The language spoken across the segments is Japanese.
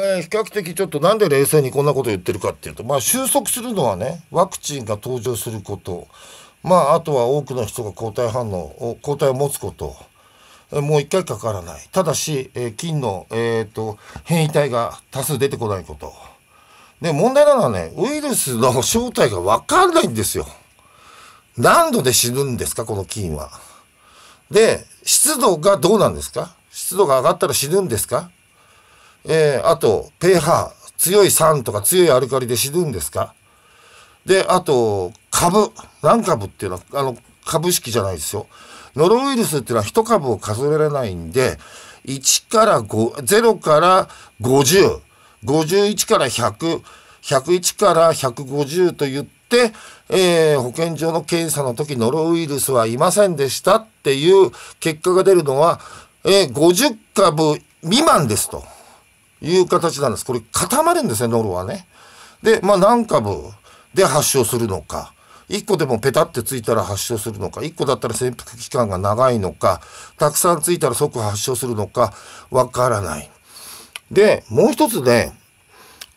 えー、比較的ちょっとなんで冷静にこんなこと言ってるかっていうと、まあ、収束するのはねワクチンが登場すること、まあ、あとは多くの人が抗体反応抗体を持つこと、えー、もう一回かからないただし、えー、菌の、えーと、と変異体が多数出てこないことで問題なのはねウイルスの正体が分かんないんですよ何度で死ぬんですかこの菌はで湿度がどうなんですか湿度が上がったら死ぬんですかえー、あと、pH、強い酸とか強いアルカリで死ぬんですかで、あと、株。何株っていうのは、あの、株式じゃないですよ。ノロウイルスっていうのは1株を数えられないんで、1から5、0から50、51から100、101から150と言って、えー、保健所の検査の時ノロウイルスはいませんでしたっていう結果が出るのは、えー、50株未満ですと。いう形なんです。これ固まるんですね、ノロはね。で、まあ何株で発症するのか。1個でもペタってついたら発症するのか、1個だったら潜伏期間が長いのか、たくさんついたら即発症するのか、わからない。で、もう一つね、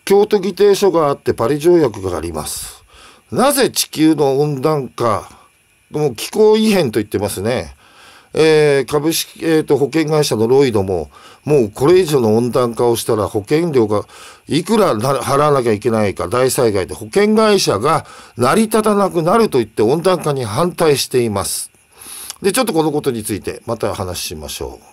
京都議定書があってパリ条約があります。なぜ地球の温暖化、もう気候異変と言ってますね。えー、株式、えーと、保険会社のロイドも、もうこれ以上の温暖化をしたら保険料がいくら払わなきゃいけないか大災害で保険会社が成り立たなくなると言って温暖化に反対しています。で、ちょっとこのことについてまた話しましょう。